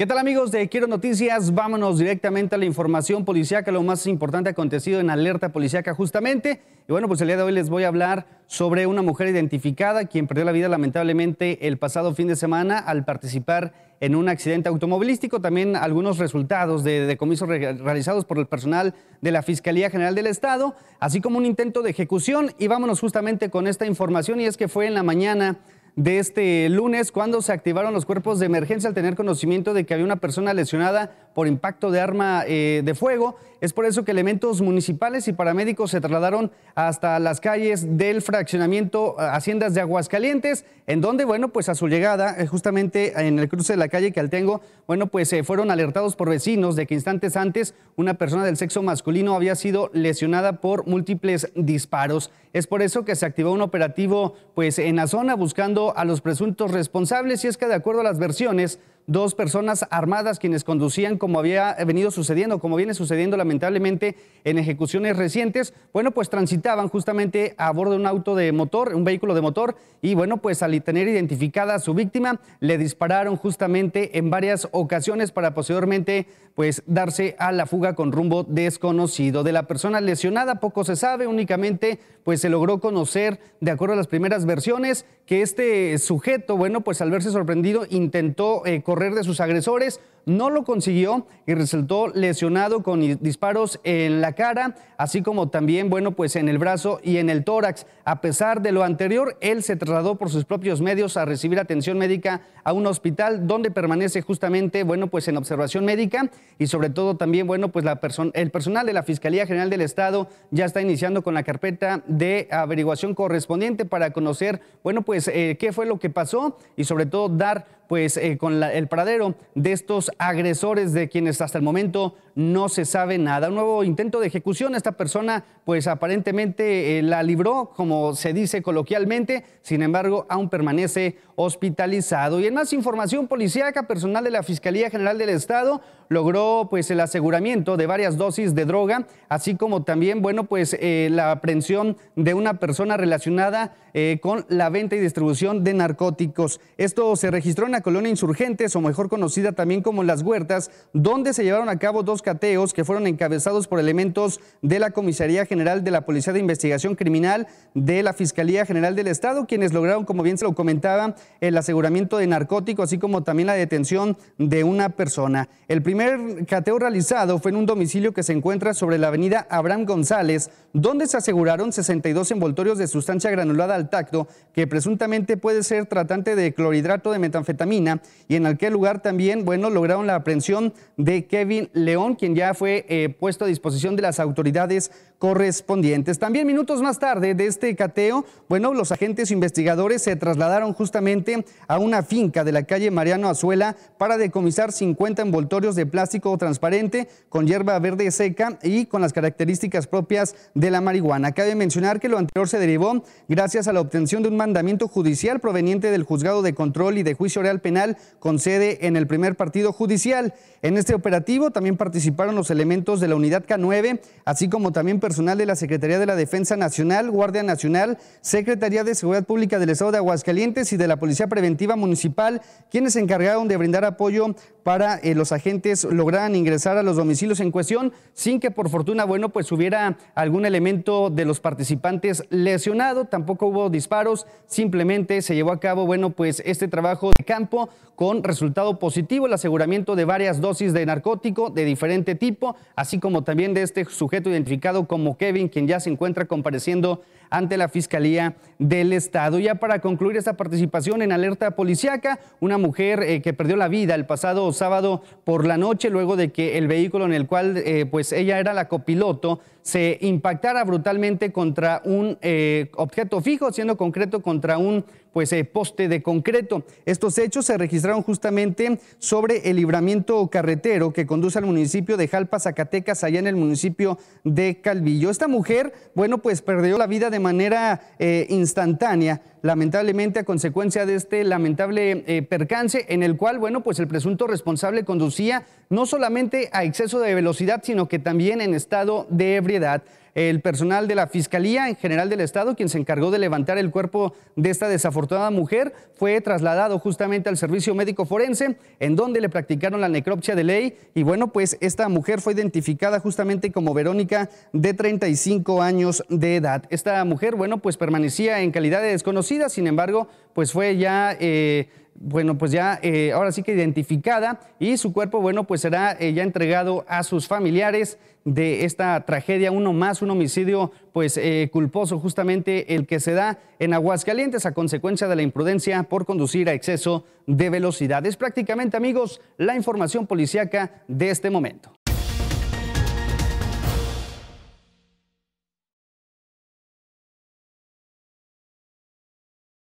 ¿Qué tal amigos de Quiero Noticias? Vámonos directamente a la información policiaca, lo más importante acontecido en alerta policiaca justamente. Y bueno, pues el día de hoy les voy a hablar sobre una mujer identificada quien perdió la vida lamentablemente el pasado fin de semana al participar en un accidente automovilístico. También algunos resultados de decomisos realizados por el personal de la Fiscalía General del Estado, así como un intento de ejecución. Y vámonos justamente con esta información y es que fue en la mañana de este lunes, cuando se activaron los cuerpos de emergencia al tener conocimiento de que había una persona lesionada por impacto de arma eh, de fuego. Es por eso que elementos municipales y paramédicos se trasladaron hasta las calles del fraccionamiento eh, Haciendas de Aguascalientes, en donde, bueno, pues a su llegada, eh, justamente en el cruce de la calle que tengo, bueno, pues se fueron alertados por vecinos de que instantes antes una persona del sexo masculino había sido lesionada por múltiples disparos. Es por eso que se activó un operativo, pues en la zona buscando a los presuntos responsables y es que de acuerdo a las versiones, dos personas armadas quienes conducían como había venido sucediendo, como viene sucediendo lamentablemente en ejecuciones recientes, bueno, pues transitaban justamente a bordo de un auto de motor, un vehículo de motor, y bueno, pues al tener identificada a su víctima, le dispararon justamente en varias ocasiones para posteriormente pues darse a la fuga con rumbo desconocido. De la persona lesionada poco se sabe, únicamente pues se logró conocer, de acuerdo a las primeras versiones, que este sujeto, bueno, pues al verse sorprendido intentó eh, correr de sus agresores, no lo consiguió y resultó lesionado con disparos en la cara, así como también, bueno, pues en el brazo y en el tórax. A pesar de lo anterior, él se trasladó por sus propios medios a recibir atención médica a un hospital donde permanece justamente, bueno, pues en observación médica y sobre todo también, bueno, pues la el personal de la Fiscalía General del Estado ya está iniciando con la carpeta de averiguación correspondiente para conocer, bueno, pues eh, qué fue lo que pasó y sobre todo dar pues eh, con el paradero de estos agresores de quienes hasta el momento no se sabe nada. Un nuevo intento de ejecución. Esta persona pues aparentemente eh, la libró, como se dice coloquialmente, sin embargo aún permanece hospitalizado. Y en más información policíaca, personal de la Fiscalía General del Estado logró pues el aseguramiento de varias dosis de droga, así como también, bueno, pues eh, la aprehensión de una persona relacionada eh, con la venta y distribución de narcóticos. Esto se registró en la colonia Insurgentes, o mejor conocida también como Las Huertas, donde se llevaron a cabo dos cateos que fueron encabezados por elementos de la Comisaría General de la Policía de Investigación Criminal de la Fiscalía General del Estado, quienes lograron, como bien se lo comentaba, el aseguramiento de narcóticos, así como también la detención de una persona. El primer primer cateo realizado fue en un domicilio que se encuentra sobre la avenida Abraham González, donde se aseguraron 62 envoltorios de sustancia granulada al tacto, que presuntamente puede ser tratante de clorhidrato de metanfetamina, y en aquel lugar también, bueno, lograron la aprehensión de Kevin León, quien ya fue eh, puesto a disposición de las autoridades correspondientes. También minutos más tarde de este cateo, bueno, los agentes investigadores se trasladaron justamente a una finca de la calle Mariano Azuela para decomisar 50 envoltorios de plástico transparente con hierba verde seca y con las características propias de la marihuana. Cabe mencionar que lo anterior se derivó gracias a la obtención de un mandamiento judicial proveniente del Juzgado de Control y de Juicio Oral Penal con sede en el primer partido judicial. En este operativo también participaron los elementos de la unidad K9, así como también personal de la Secretaría de la Defensa Nacional, Guardia Nacional, Secretaría de Seguridad Pública del Estado de Aguascalientes y de la Policía Preventiva Municipal, quienes se encargaron de brindar apoyo para eh, los agentes lograran ingresar a los domicilios en cuestión sin que por fortuna, bueno, pues hubiera algún elemento de los participantes lesionado, tampoco hubo disparos, simplemente se llevó a cabo, bueno, pues este trabajo de campo con resultado positivo, el aseguramiento de varias dosis de narcótico de diferente tipo, así como también de este sujeto identificado como como Kevin, quien ya se encuentra compareciendo ante la Fiscalía del Estado. Ya para concluir esta participación en Alerta Policiaca, una mujer eh, que perdió la vida el pasado sábado por la noche luego de que el vehículo en el cual eh, pues ella era la copiloto se impactara brutalmente contra un eh, objeto fijo, siendo concreto contra un pues, poste de concreto. Estos hechos se registraron justamente sobre el libramiento carretero que conduce al municipio de Jalpa, Zacatecas, allá en el municipio de Calvillo. Esta mujer, bueno, pues perdió la vida de manera eh, instantánea, lamentablemente a consecuencia de este lamentable eh, percance en el cual, bueno, pues el presunto responsable conducía no solamente a exceso de velocidad, sino que también en estado de ebriedad el personal de la Fiscalía en General del Estado, quien se encargó de levantar el cuerpo de esta desafortunada mujer, fue trasladado justamente al servicio médico forense, en donde le practicaron la necropsia de ley. Y bueno, pues esta mujer fue identificada justamente como Verónica, de 35 años de edad. Esta mujer, bueno, pues permanecía en calidad de desconocida sin embargo, pues fue ya... Eh, bueno, pues ya eh, ahora sí que identificada y su cuerpo, bueno, pues será eh, ya entregado a sus familiares de esta tragedia, uno más, un homicidio pues culposo justamente el que se da en Aguascalientes a consecuencia de la imprudencia por conducir a exceso de velocidad. Es prácticamente, amigos, la información policíaca de este momento.